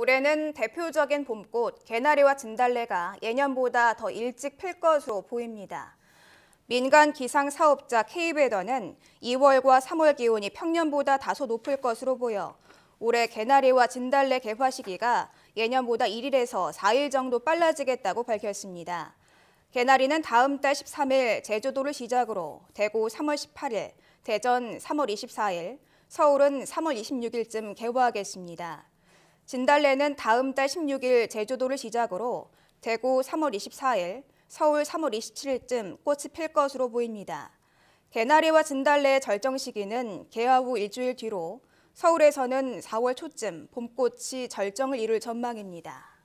올해는 대표적인 봄꽃 개나리와 진달래가 예년보다 더 일찍 필 것으로 보입니다. 민간 기상 사업자 케이베더는 2월과 3월 기온이 평년보다 다소 높을 것으로 보여 올해 개나리와 진달래 개화 시기가 예년보다 1일에서 4일 정도 빨라지겠다고 밝혔습니다. 개나리는 다음 달 13일 제주도를 시작으로 대구 3월 18일, 대전 3월 24일, 서울은 3월 26일쯤 개화하겠습니다. 진달래는 다음 달 16일 제주도를 시작으로 대구 3월 24일, 서울 3월 27일쯤 꽃이 필 것으로 보입니다. 개나리와 진달래의 절정 시기는 개화 후 일주일 뒤로 서울에서는 4월 초쯤 봄꽃이 절정을 이룰 전망입니다.